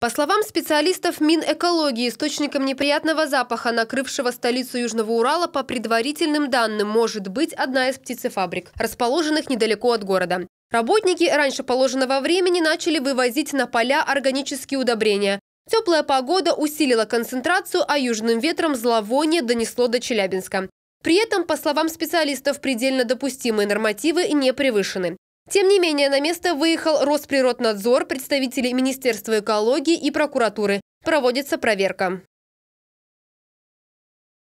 По словам специалистов Минэкологии, источником неприятного запаха, накрывшего столицу Южного Урала, по предварительным данным, может быть одна из птицефабрик, расположенных недалеко от города. Работники раньше положенного времени начали вывозить на поля органические удобрения. Теплая погода усилила концентрацию, а южным ветром зловоние донесло до Челябинска. При этом, по словам специалистов, предельно допустимые нормативы не превышены. Тем не менее, на место выехал Росприроднадзор, представители Министерства экологии и прокуратуры. Проводится проверка.